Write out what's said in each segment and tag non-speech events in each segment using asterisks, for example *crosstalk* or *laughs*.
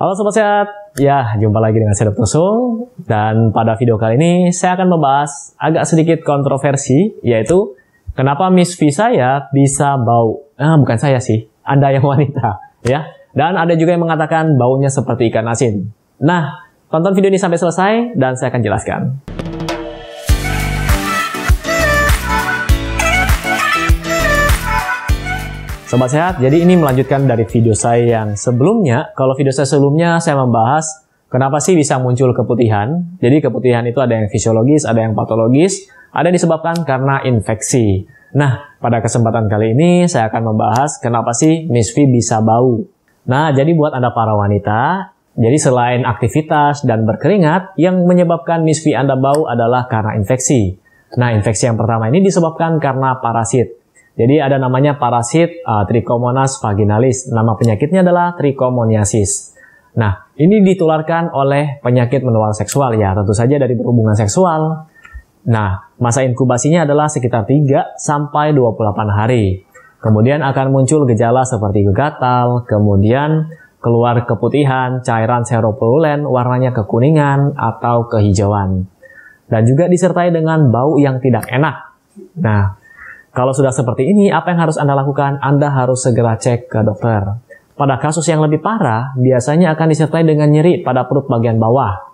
Halo Sobat Sehat, ya jumpa lagi dengan saya Dr. Sung dan pada video kali ini saya akan membahas agak sedikit kontroversi yaitu kenapa Miss V saya bisa bau. Ah, bukan saya sih, Anda yang *laughs* wanita ya. Dan ada juga yang mengatakan baunya seperti ikan asin. Nah, tonton video ini sampai selesai dan saya akan jelaskan. Sobat Sehat, jadi ini melanjutkan dari video saya yang sebelumnya. Kalau video saya sebelumnya saya membahas kenapa sih bisa muncul keputihan. Jadi keputihan itu ada yang fisiologis, ada yang patologis, ada yang disebabkan karena infeksi. Nah, pada kesempatan kali ini saya akan membahas kenapa sih misfi bisa bau. Nah, jadi buat Anda para wanita, jadi selain aktivitas dan berkeringat, yang menyebabkan misfi Anda bau adalah karena infeksi. Nah, infeksi yang pertama ini disebabkan karena parasit. Jadi ada namanya parasit uh, Trichomonas vaginalis. Nama penyakitnya adalah trichomoniasis. Nah, ini ditularkan oleh penyakit menular seksual ya, tentu saja dari berhubungan seksual. Nah, masa inkubasinya adalah sekitar 3 sampai 28 hari. Kemudian akan muncul gejala seperti gatal, kemudian keluar keputihan, cairan seroperulen, warnanya kekuningan atau kehijauan. Dan juga disertai dengan bau yang tidak enak. Nah, kalau sudah seperti ini, apa yang harus Anda lakukan? Anda harus segera cek ke dokter. Pada kasus yang lebih parah, biasanya akan disertai dengan nyeri pada perut bagian bawah.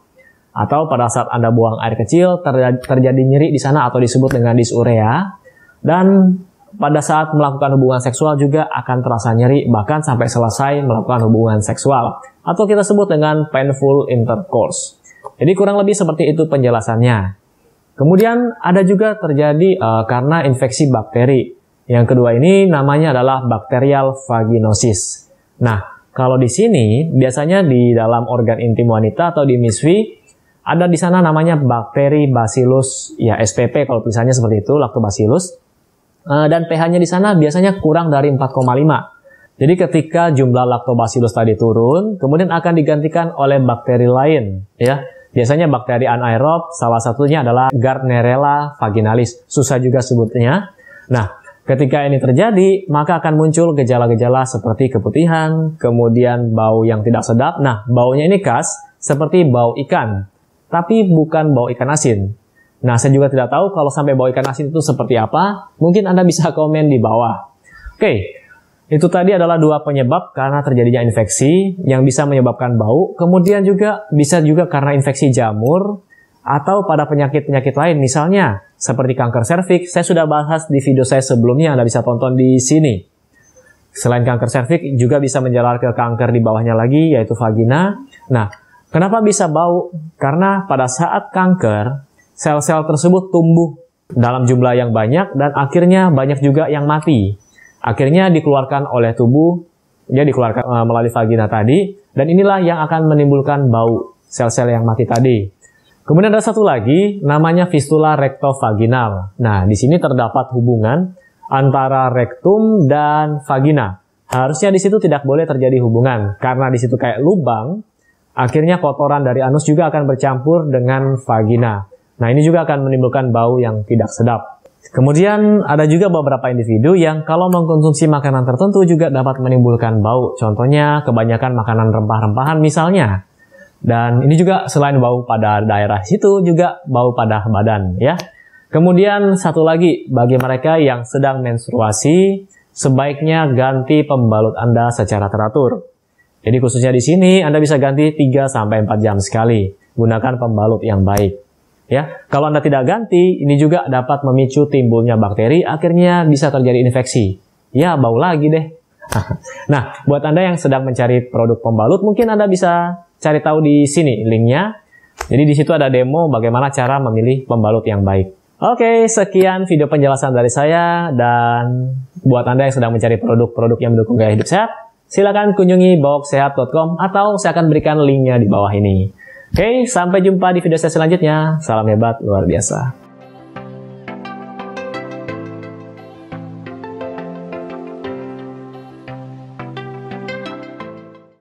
Atau pada saat Anda buang air kecil, terjadi nyeri di sana atau disebut dengan disurea. Dan pada saat melakukan hubungan seksual juga akan terasa nyeri, bahkan sampai selesai melakukan hubungan seksual. Atau kita sebut dengan painful intercourse. Jadi kurang lebih seperti itu penjelasannya. Kemudian ada juga terjadi uh, karena infeksi bakteri. Yang kedua ini namanya adalah bakterial vaginosis. Nah, kalau di sini biasanya di dalam organ intim wanita atau di misfi ada di sana namanya bakteri bacillus ya SPP kalau tulisannya seperti itu lactobacillus. Uh, eh, dan pH-nya di sana biasanya kurang dari 4,5. Jadi ketika jumlah lactobacillus tadi turun, kemudian akan digantikan oleh bakteri lain ya Biasanya bakteri anaerob, salah satunya adalah Gardnerella vaginalis. Susah juga sebutnya. Nah, ketika ini terjadi, maka akan muncul gejala-gejala seperti keputihan, kemudian bau yang tidak sedap. Nah, baunya ini khas seperti bau ikan, tapi bukan bau ikan asin. Nah, saya juga tidak tahu kalau sampai bau ikan asin itu seperti apa. Mungkin Anda bisa komen di bawah. Oke, itu tadi adalah dua penyebab karena terjadinya infeksi yang bisa menyebabkan bau, kemudian juga bisa juga karena infeksi jamur atau pada penyakit-penyakit lain misalnya seperti kanker serviks. Saya sudah bahas di video saya sebelumnya, Anda bisa tonton di sini. Selain kanker serviks juga bisa menjalar ke kanker di bawahnya lagi yaitu vagina. Nah, kenapa bisa bau? Karena pada saat kanker, sel-sel tersebut tumbuh dalam jumlah yang banyak dan akhirnya banyak juga yang mati. Akhirnya dikeluarkan oleh tubuh, ya dikeluarkan uh, melalui vagina tadi, dan inilah yang akan menimbulkan bau sel-sel yang mati tadi. Kemudian ada satu lagi, namanya fistula rektovaginal. Nah, di sini terdapat hubungan antara rektum dan vagina. Harusnya di situ tidak boleh terjadi hubungan, karena di situ kayak lubang, akhirnya kotoran dari anus juga akan bercampur dengan vagina. Nah, ini juga akan menimbulkan bau yang tidak sedap. Kemudian ada juga beberapa individu yang kalau mengkonsumsi makanan tertentu juga dapat menimbulkan bau. Contohnya kebanyakan makanan rempah-rempahan misalnya. Dan ini juga selain bau pada daerah situ juga bau pada badan ya. Kemudian satu lagi bagi mereka yang sedang menstruasi sebaiknya ganti pembalut Anda secara teratur. Jadi khususnya di sini Anda bisa ganti 3 sampai 4 jam sekali. Gunakan pembalut yang baik. Ya, kalau Anda tidak ganti, ini juga dapat memicu timbulnya bakteri, akhirnya bisa terjadi infeksi. Ya, bau lagi deh. *laughs* nah, buat Anda yang sedang mencari produk pembalut, mungkin Anda bisa cari tahu di sini linknya. Jadi di situ ada demo bagaimana cara memilih pembalut yang baik. Oke, sekian video penjelasan dari saya dan buat Anda yang sedang mencari produk-produk yang mendukung gaya hidup sehat, silakan kunjungi boxsehat.com atau saya akan berikan linknya di bawah ini. Oke, sampai jumpa di video saya selanjutnya. Salam hebat, luar biasa.